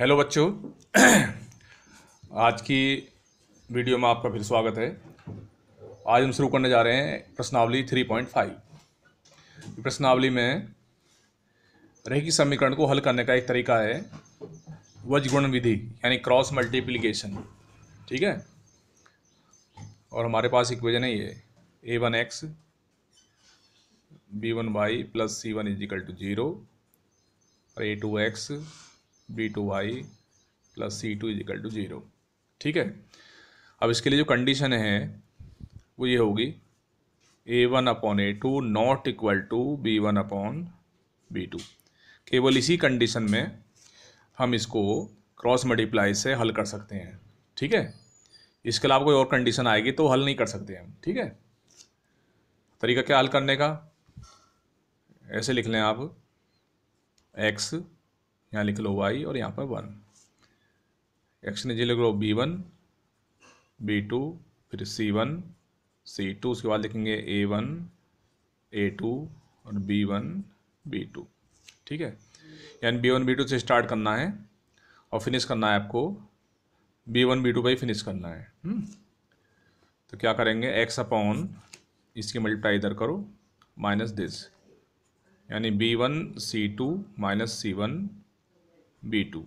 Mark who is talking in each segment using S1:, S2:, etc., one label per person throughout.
S1: Hello बच्चों आज की वीडियो में आपका फिर स्वागत है आज हम शुरू करने जा रहे हैं प्रश्नावली थ्री पॉइंट फाइव प्रश्नावली में रेखी समीकरण को हल करने का एक तरीका है वजगुण विधि यानी क्रॉस मल्टीप्लिकेशन ठीक है और हमारे पास एक वजन है ये A one X B one Y plus C one equal to zero और A two X B two Y plus C two is equal to zero ठीक है अब इसके लिए जो कंडीशन है वो ये होगी A one upon A two not equal to B one upon B two केवल इसी कंडीशन में हम इसको क्रॉस मल्टीप्लाई से हल कर सकते हैं ठीक है इसके अलावा कोई और कंडीशन आएगी तो हल नहीं कर सकते हम ठीक है तरीका क्या हल करने का ऐसे लिख लें आप एक्स यहाँ लिख लो वाई और यहाँ पर वन एक्स नीचे लिख लो बी वन बी टू फिर सी वन सी टू उसके बाद लिखेंगे ए वन ए टू और बी वन बी टू ठीक है यानी बी वन बी टू से स्टार्ट करना है और फिनिश करना है आपको बी वन बी टू पर ही फिनिश करना है हुँ? हम्म? तो क्या करेंगे एक्स अपॉन इसकी मल्टीप्लाई इधर करो माइनस दिस यानी B one C two minus C one B two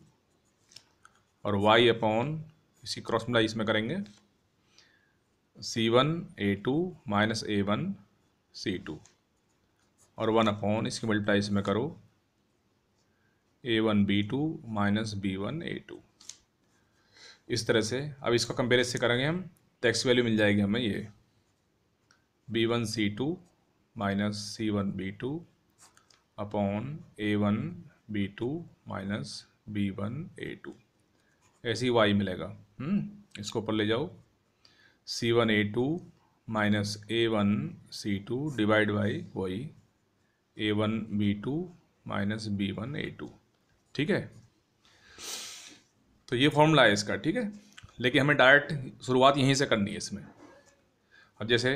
S1: और वाई अपॉन इसी क्रॉस मिला इसमें करेंगे C one A two minus A one C two और वन अपॉन इसकी मल्टीप्लाई इसमें करो A one B two minus B one A two इस तरह से अब इसका कंपेयर से करेंगे हम टैक्स तो वैल्यू मिल जाएगी हमें ये B one C two minus C one B two upon A one B two minus B one A two ऐसे ही वाई मिलेगा हम्म इसको ऊपर ले जाओ C one A two minus A one C two divide by Y A one B two minus B one A two ठीक है तो ये फॉर्मूला है इसका ठीक है लेकिन हमें डायरेक्ट शुरुआत यहीं से करनी है इसमें अब जैसे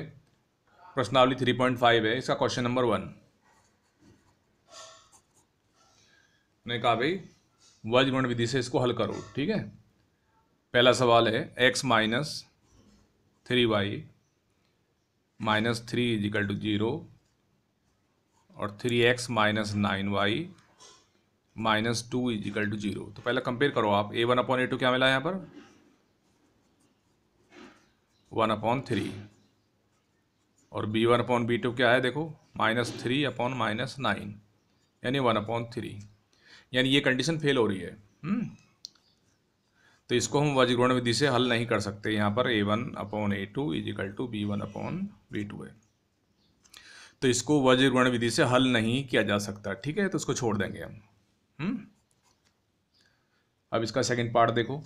S1: प्रश्नावली थ्री पॉइंट फाइव है इसका क्वेश्चन नंबर वन ने कहा भाई वज्रगुण विधि से इसको हल करो ठीक है पहला सवाल है x minus three Y minus three equal to zero और three x minus nine Y minus two is equal to zero तो पहले कंपेयर करो आप A one upon A two क्या मिला यहाँ पर वन अपॉन थ्री और B one upon B two क्या है देखो minus three upon minus nine यानी वन अपॉन थ्री यानी ये कंडीशन फेल हो रही है हम्म। तो इसको हम वज्रगुण विधि से हल नहीं कर सकते यहाँ पर A one upon A two is equal to be one upon B two है तो इसको वज्रगुण विधि से हल नहीं किया जा सकता ठीक है तो इसको छोड़ देंगे हम हम्म। अब इसका सेकंड पार्ट देखो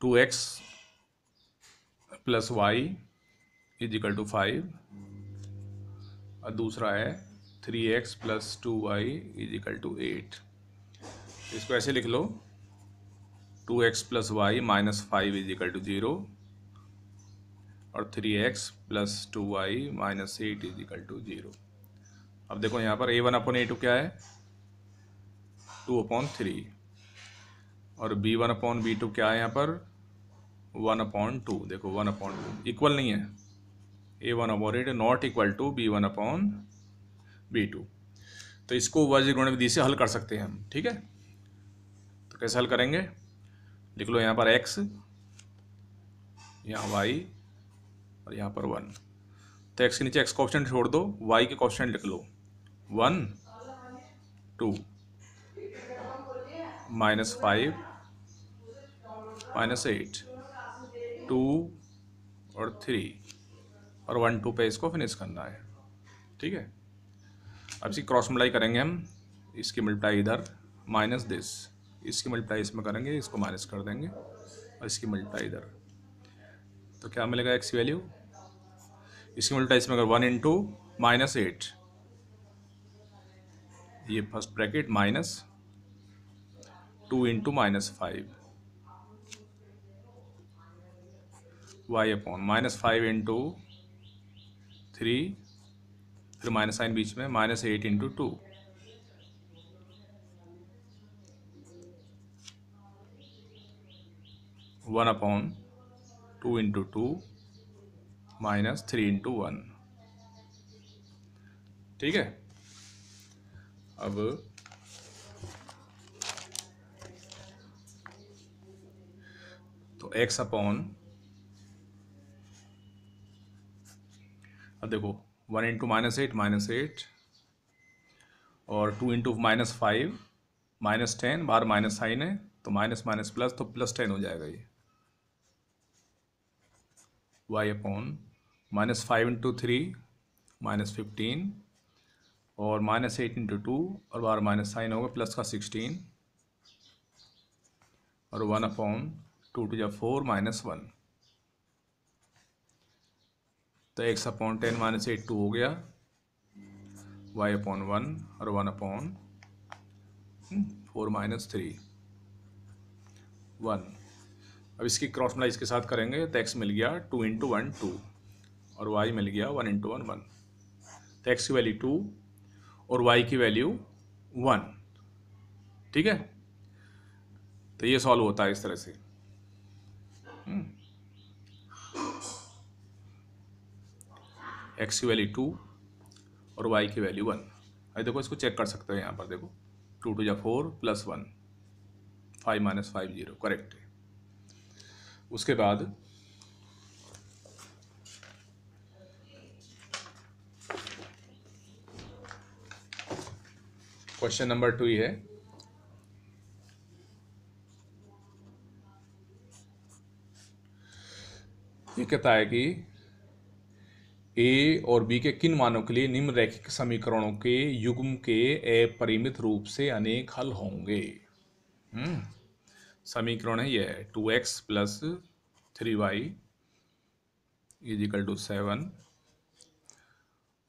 S1: two x plus Y is equal to five और दूसरा है three x plus two Y is equal to eight इसको ऐसे लिख लो two x plus Y minus five is equal to zero और three x plus two Y minus eight is equal to zero अब देखो यहाँ पर A one upon A two क्या है टू अपॉन थ्री और B one upon B two क्या है यहाँ पर वन अपॉन टू देखो वन अपॉन टू इक्वल नहीं है A one upon eight not equal to B one upon B two तो इसको वज्र गुण विधि से हल कर सकते हैं हम ठीक है तो कैसे हल करेंगे लिख लो यहाँ पर एक्स यहाँ वाई और यहाँ पर वन तो एक्स के नीचे एक्स क्वेश्चन छोड़ दो वाई के क्वेश्चन लिख लो one two minus five minus eight two और थ्री और वन टू पे इसको फिनिश करना है ठीक है अब इसकी क्रॉस मल्टाई करेंगे हम इसकी मल्टाई इधर माइनस दिस इसकी मल्टाई इसमें करेंगे इसको माइनस कर देंगे और इसकी मल्टाई इधर तो क्या मिलेगा एक्स वैल्यू इसकी मल्टाई इसमें अगर वन इंटू माइनस एट ये first bracket minus two into minus five Y upon minus five into three फिर माइनस साइन बीच में minus eight into two one upon two into two minus three into one ठीक है अब तो x upon अब देखो one into minus eight minus eight और two into minus five minus ten बाहर माइनस साइन है तो माइनस माइनस प्लस तो प्लस टेन हो जाएगा ये y upon minus five into three minus fifteen और माइनस एट इंटू टू और बाहर माइनस साइन होगा प्लस का सिक्सटीन और वन अपॉन टू टू या फोर माइनस वन तो x upon ten minus eight two हो गया वाई अपॉन वन और one upon four minus three one अब इसकी क्रॉस मिला इसके साथ करेंगे तो एक्स मिल गया टू इंटू वन टू और वाई मिल गया वन इंटू वन वन तो एक्स की वैल्यू टू और वाई की वैल्यू वन ठीक है तो ये सॉल्व होता है इस तरह से हम्म, एक्स की वैल्यू टू और वाई की वैल्यू वन अरे देखो इसको चेक कर सकते हो यहाँ पर देखो टू टू या four plus one five minus five zero correct है उसके बाद क्वेश्चन नंबर टू है ये कहता है कि ए और बी के किन मानों के लिए निम्न रैखिक समीकरणों के युग्म के अपरिमित रूप से अनेक हल होंगे हम्म, समीकरण है यह two x plus three y is equal two seven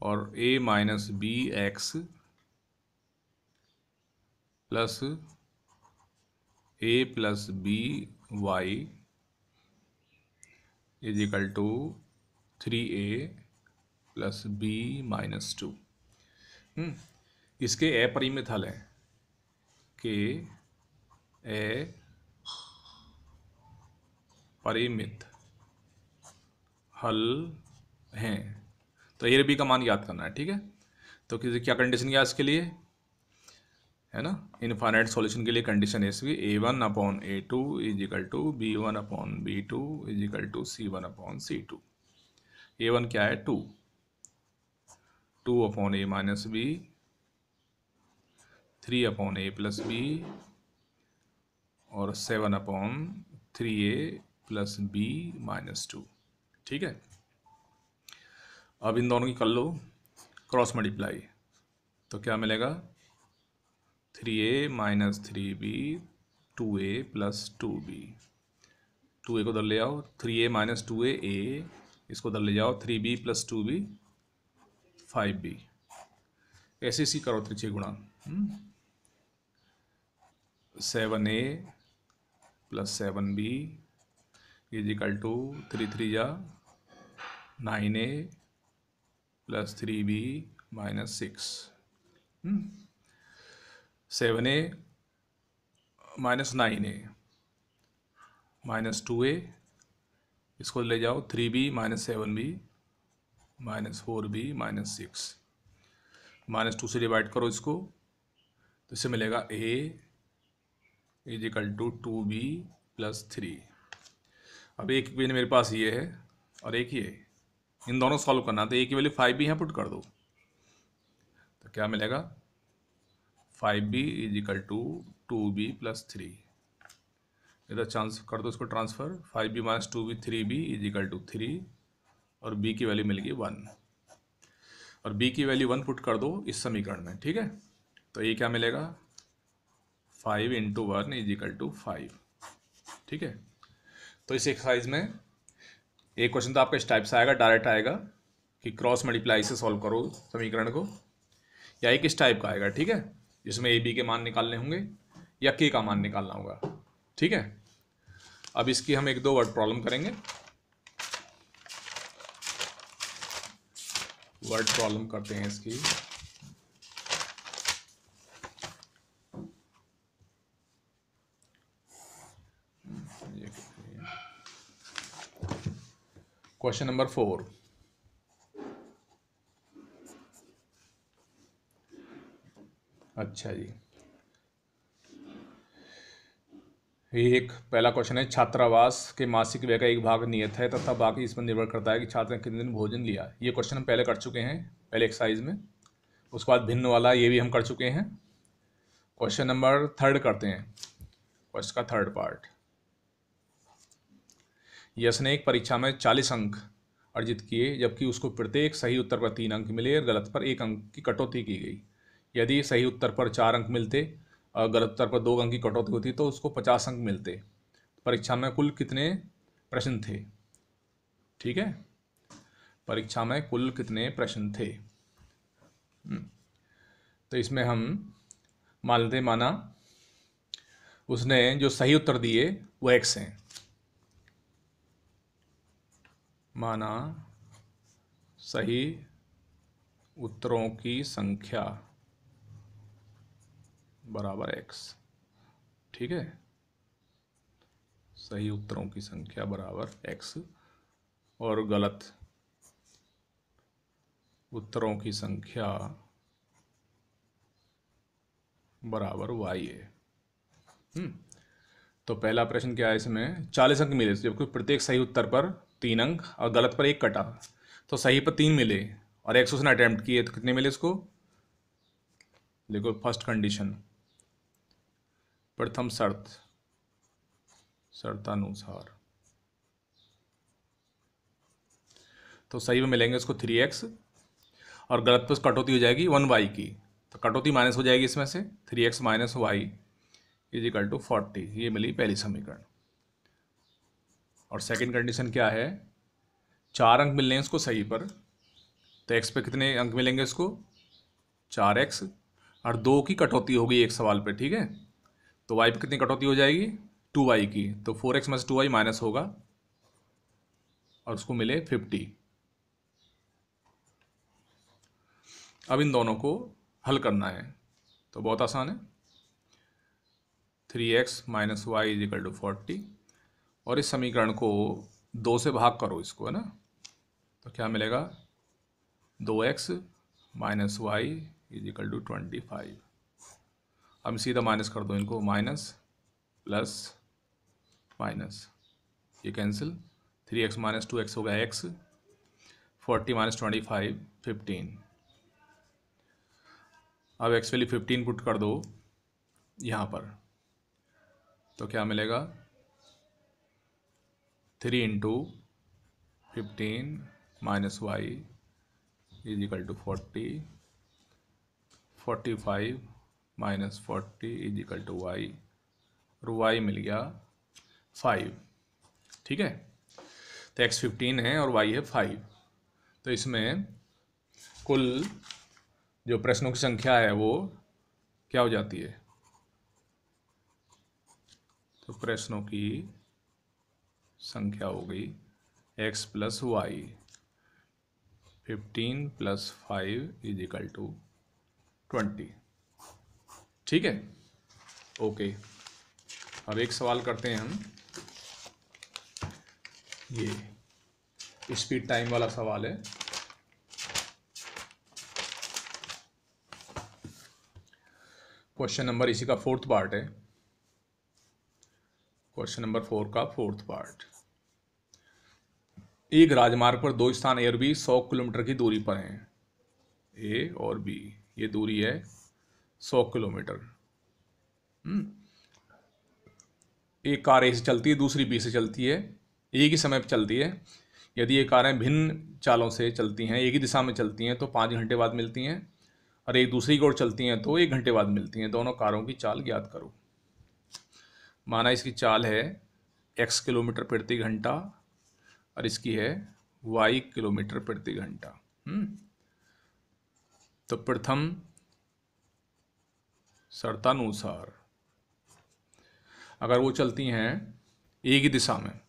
S1: और a minus b x plus a plus b y is equal two three a plus b minus two हम्म, इसके अपरिमिथल हैं के ए परिमित हल हैं तो ए बी का मान याद करना है ठीक है तो किसी क्या कंडीशन क्या इसके लिए है ना इनफाइनाइट सॉल्यूशन के लिए कंडीशन है इसकी a one upon A two is equal to be one upon B two is equal two c one upon c two a one क्या है two two upon a minus b three upon a plus b और seven upon three a plus b minus two ठीक है अब इन दोनों की कर लो cross multiply तो क्या मिलेगा three a minus three b two a plus two b two a को दर ले आओ three a minus two a a इसको दर ले जाओ three b plus two b five b ऐसे सी करो त्रिचे गुणा हम्म। Seven a plus seven b is equal to three three या nine a plus three b minus six हम्म। Seven a minus nine a minus two ए इसको ले जाओ three b minus seven b minus four b minus six minus two से divide करो इसको तो इसे मिलेगा a is equal to two b plus three अब एक इक्वेशन मेरे पास ये है और एक ये इन दोनों सॉल्व करना तो ए ही वाली फाइव बी यहाँ पुट कर दो तो क्या मिलेगा five b is equal to two b plus three इधर चांस कर दो इसको transfer five b minus two b three b is equal to three और बी की वैल्यू मिल गई वन और बी की वैल्यू वन पुट कर दो इस समीकरण में ठीक है तो ये क्या मिलेगा five into one is equal to five ठीक है तो इस एक्सरसाइज में एक क्वेश्चन तो आपका इस टाइप से आएगा डायरेक्ट आएगा कि क्रॉस मल्टीप्लाई से सॉल्व करो समीकरण को या एक इस टाइप का आएगा ठीक है जिसमें ए बी के मान निकालने होंगे या के का मान निकालना होगा ठीक है अब इसकी हम एक दो वर्ड प्रॉब्लम करेंगे वर्ड प्रॉब्लम करते हैं इसकी क्वेश्चन नंबर फोर अच्छा जी एक पहला क्वेश्चन है छात्रावास के मासिक व्यय का एक भाग नियत है तथा बाकी इस पर निर्भर करता है कि छात्र ने कितने दिन भोजन लिया ये क्वेश्चन हम पहले कर चुके हैं पहले एक्सरसाइज में उसके बाद भिन्न वाला ये भी हम कर चुके हैं क्वेश्चन नंबर थर्ड करते हैं क्वेश्चन का थर्ड पार्ट यश ने एक परीक्षा में चालीस अंक अर्जित किए जबकि उसको प्रत्येक सही उत्तर पर तीन अंक मिले और गलत पर एक अंक की कटौती की गई यदि सही उत्तर पर चार अंक मिलते गलत उत्तर पर दो अंक की कटौती होती तो उसको पचास अंक मिलते परीक्षा में कुल कितने प्रश्न थे ठीक है परीक्षा में कुल कितने प्रश्न थे हम्म। तो इसमें हम मान लेते माना उसने जो सही उत्तर दिए वो एक्स हैं माना सही उत्तरों की संख्या बराबर एक्स ठीक है सही उत्तरों की संख्या बराबर एक्स और गलत उत्तरों की संख्या बराबर वाई है हम्म। तो पहला प्रश्न क्या है इसमें चालीस अंक मिले जबकि प्रत्येक सही उत्तर पर तीन अंक और गलत पर एक कटा तो सही पर तीन मिले और एक्स उसने अटैम्प्ट किए तो कितने मिले इसको देखो फर्स्ट कंडीशन प्रथम शर्त शर्तानुसार तो सही में मिलेंगे इसको थ्री एक्स और गलत पर कटौती हो जाएगी वन वाई की तो कटौती माइनस हो जाएगी इसमें से three x minus y is equal to forty ये मिली पहली समीकरण और सेकंड कंडीशन क्या है चार अंक मिलने हैं इसको सही पर तो एक्स पे कितने अंक मिलेंगे इसको चार एक्स और दो की कटौती होगी एक सवाल पे ठीक है तो वाई पर कितनी कटौती हो जाएगी टू वाई की तो four x minus two Y minus होगा और उसको मिले फिफ्टी अब इन दोनों को हल करना है तो बहुत आसान है three x minus y is equal to forty और इस समीकरण को दो से भाग करो इसको है ना तो क्या मिलेगा दो x minus y is equal to twenty five अब सीधा माइनस कर दो इनको माइनस प्लस माइनस ये cancel three x minus two x हो गया x forty minus twenty five fifteen अब एक्स वैल्यू फिफ्टीन पुट कर दो यहाँ पर तो क्या मिलेगा three into fifteen minus y is equal to forty forty five minus forty is equal to y और वाई मिल गया फाइव ठीक है तो एक्स फिफ्टीन है और वाई है फाइव तो इसमें कुल जो प्रश्नों की संख्या है वो क्या हो जाती है तो प्रश्नों की संख्या हो गई x plus y fifteen plus five is equal to twenty ठीक है ओके अब एक सवाल करते हैं हम ये स्पीड टाइम वाला सवाल है क्वेश्चन नंबर इसी का फोर्थ पार्ट है क्वेश्चन नंबर फोर का फोर्थ पार्ट एक राजमार्ग पर दो स्थान ए और बी सौ किलोमीटर की दूरी पर हैं ए और बी ये दूरी है सौ किलोमीटर हम्म। एक कार ए से चलती है दूसरी बी से चलती है एक ही समय पर चलती है यदि ये कारें भिन्न चालों से चलती हैं एक ही दिशा में चलती हैं तो पाँच घंटे बाद मिलती हैं और एक दूसरी की ओर चलती हैं तो एक घंटे बाद मिलती हैं दोनों कारों की चाल ज्ञात करो माना इसकी चाल है एक्स किलोमीटर प्रति घंटा और इसकी है वाई किलोमीटर प्रति घंटा हम्म। तो प्रथम शर्तानुसार अगर वो चलती हैं एक ही दिशा में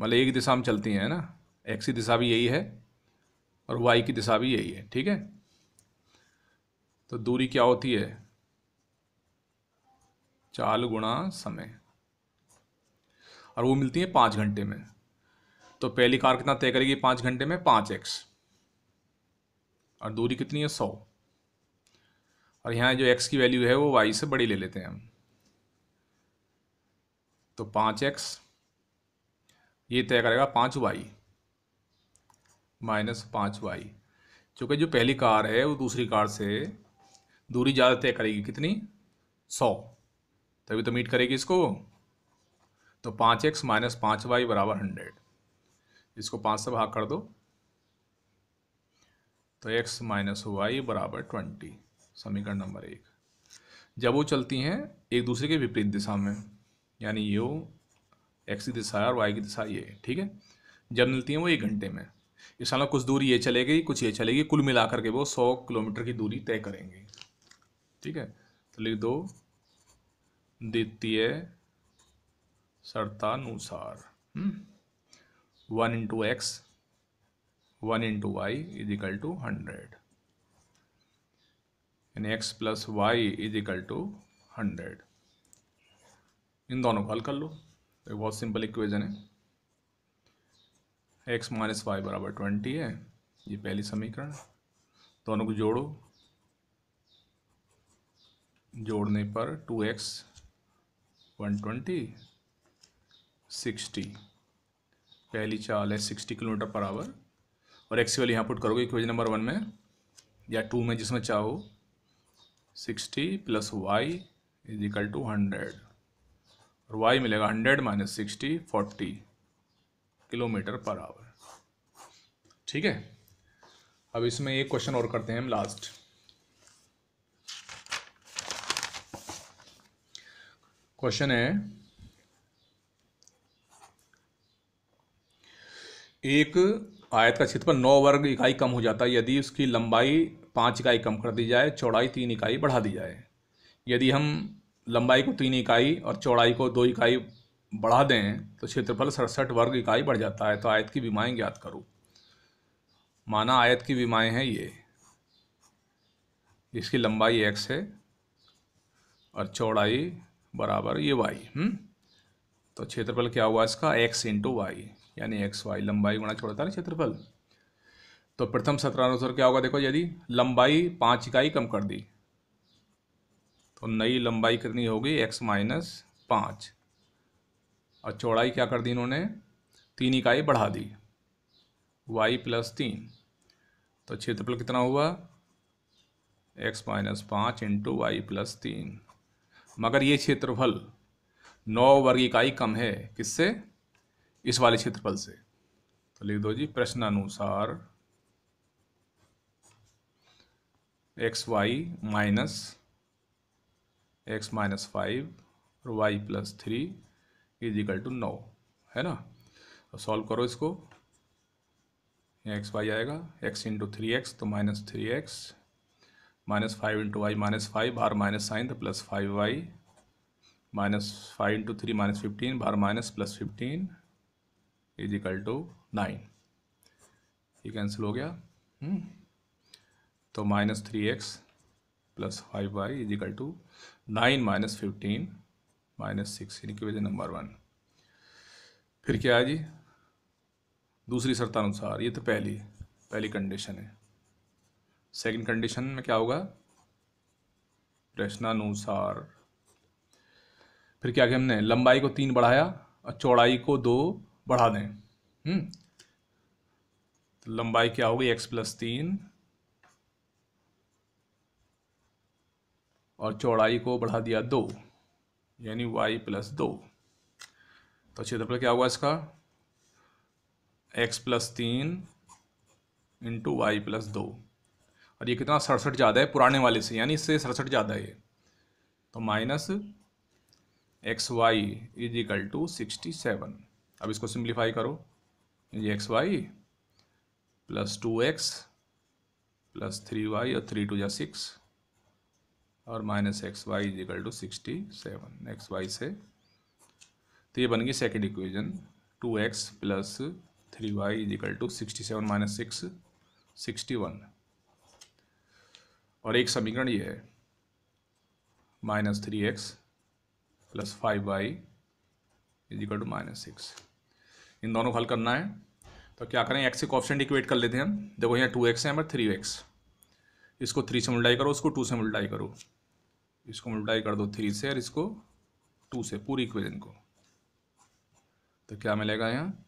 S1: मतलब एक दिशा में चलती हैं ना एक्स की दिशा भी यही है और वाई की दिशा भी यही है ठीक है तो दूरी क्या होती है चाल गुणा समय और वो मिलती है पाँच घंटे में तो पहली कार कितना तय करेगी पाँच घंटे में पाँच एक्स और दूरी कितनी है सौ और यहाँ जो एक्स की वैल्यू है वो वाई से बड़ी ले लेते हैं हम तो पाँच एक्स ये तय करेगा पाँच वाई माइनस पाँच वाई चूँकि जो पहली कार है वो दूसरी कार से दूरी ज़्यादा तय करेगी कितनी सौ तभी तो मीट करेगी इसको तो पाँच एक्स माइनस पाँच वाई बराबर हंड्रेड इसको पाँच से भाग कर दो तो एक्स माइनस वाई बराबर ट्वेंटी समीकरण नंबर एक जब वो चलती हैं एक दूसरे के विपरीत दिशा में यानी ये हो एक्स की दिशा और वाई की दिशा ये ठीक है जब मिलती हैं वो एक घंटे में इस साल कुछ दूरी ये चलेगी कुछ ये चलेगी कुल मिलाकर के वो सौ किलोमीटर की दूरी तय करेंगे ठीक है तो लिख दो द्वितीय शर्तानुसार हम्म, one into x one into y is equal to hundred यानी x plus y is equal to hundred इन दोनों को हल कर लो एक बहुत सिंपल इक्वेशन है एक्स माइनस वाई बराबर ट्वेंटी है ये पहली समीकरण दोनों को जोड़ो जोड़ने पर two x one twenty sixty पहली चाल है सिक्सटी किलोमीटर पर आवर और एक्स वाली यहाँ पुट करोगे इक्वेशन नंबर वन में या टू में जिसमें चाहो sixty plus y is equal to hundred और वाई मिलेगा hundred minus sixty forty kilometre per hour ठीक है अब इसमें एक क्वेश्चन और करते हैं हम लास्ट क्वेश्चन है एक आयत का क्षेत्रफल नौ वर्ग इकाई कम हो जाता है यदि उसकी लंबाई पाँच इकाई कम कर दी जाए चौड़ाई तीन इकाई बढ़ा दी जाए यदि हम लंबाई को तीन इकाई और चौड़ाई को दो इकाई बढ़ा दें तो क्षेत्रफल सड़सठ वर्ग इकाई बढ़ जाता है तो आयत की विमाएँ ज्ञात करो माना आयत की विमाएँ हैं ये इसकी लंबाई एक्स है और चौड़ाई बराबर ये वाई हम्म? तो क्षेत्रफल क्या हुआ इसका एक्स इंटू वाई यानी एक्स वाई लंबाई गुणा है क्षेत्रफल तो प्रथम सत्रानुसार क्या होगा देखो यदि लंबाई पाँच इकाई कम कर दी तो नई लंबाई कितनी होगी एक्स माइनस पाँच और चौड़ाई क्या कर दी इन्होंने तीन इकाई बढ़ा दी वाई प्लस तीन तो क्षेत्रफल कितना हुआ एक्स माइनस पाँच इंटू वाई प्लस तीन मगर ये क्षेत्रफल नौ वर्ग इकाई कम है किससे इस वाले क्षेत्रफल से तो लिख दो जी प्रश्न अनुसार x y minus x minus five और y plus three is equal to नौ है ना तो सॉल्व करो इसको एक्स वाई आएगा एक्स इंटू थ्री एक्स तो minus three x minus five into y minus five बाहर माइनस साइन तो plus five y minus five into three minus fifteen बाहर minus plus fifteen is equal to nine ये cancel हो गया हुँ? हम्म। तो minus three x plus five y is equal to nine minus fifteen minus six यानी कि वजह नंबर वन फिर क्या है जी दूसरी शर्तानुसार ये तो पहली पहली कंडीशन है सेकंड कंडीशन में क्या होगा प्रश्नानुसार फिर क्या कि हमने लंबाई को तीन बढ़ाया और चौड़ाई को दो बढ़ा दें हम्म तो लंबाई क्या होगी एक्स प्लस तीन और चौड़ाई को बढ़ा दिया दो यानी वाई प्लस दो तो क्षेत्रफल क्या हुआ इसका एक्स प्लस तीन इंटू वाई प्लस दो और ये कितना सड़सठ ज़्यादा है पुराने वाले से यानी इससे सड़सठ ज़्यादा है तो minus x y is equal to sixty seven अब इसको सिंप्लीफाई करो ये x y plus two x plus three y और थ्री टू या सिक्स और minus x y is equal to sixty seven x y से तो ये बन गई second equation two x plus three y is equal to sixty seven minus six sixty one और एक समीकरण ये है minus three x plus five y is equal to minus six इन दोनों को हल करना है तो क्या करें एक्स एक ऑप्शन इक्वेट कर लेते हैं हम देखो यहाँ टू एक्स है हमारे थ्री एक्स इसको थ्री से मल्टाई करो उसको टू से मल्टाई करो इसको मल्टीप्लाई कर दो थ्री से और इसको टू से पूरी इक्वेशन को तो क्या मिलेगा यहाँ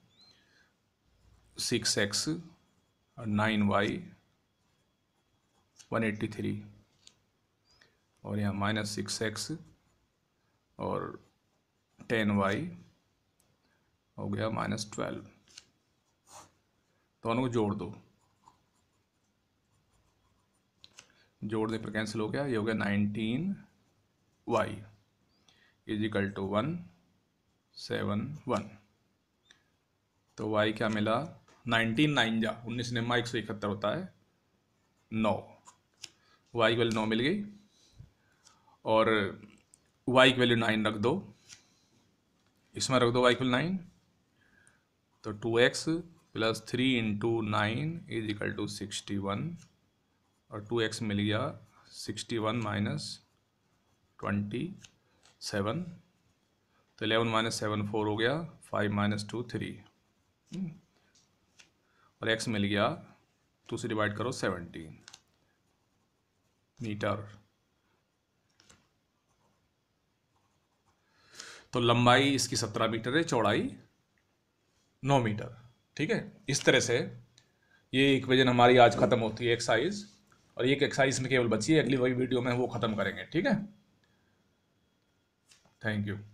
S1: सिक्स एक्स और nine y one eighty three और यहाँ माइनस सिक्स एक्स और टेन वाई हो गया माइनस ट्वेल्व दोनों को जोड़ दो जोड़ने पर कैंसिल हो गया ये हो गया nineteen y is equal to one seven one तो वाई क्या मिला नाइनटीन नाइन जा उन्नीस निम्मा एक सौ इकहत्तर होता है नौ वाई की वैल्यू नौ मिल गई और वाई की वैल्यू नाइन रख दो इसमें रख दो वाई की वैल्यू नाइन तो two x plus three into nine is equal to sixty one और टू एक्स मिल गया sixty one minus twenty seven तो एलेवन माइनस सेवन फोर हो गया फाइव माइनस टू थ्री हम्म। और एक्स मिल गया टू से डिवाइड करो सेवनटीन मीटर तो लंबाई इसकी सत्रह मीटर है चौड़ाई नौ मीटर ठीक है इस तरह से ये इक्वेजन हमारी आज ख़त्म होती है एक्साइज और एक एक्सरसाइज में केवल बची है अगली वही वीडियो में वो ख़त्म करेंगे ठीक है थैंक यू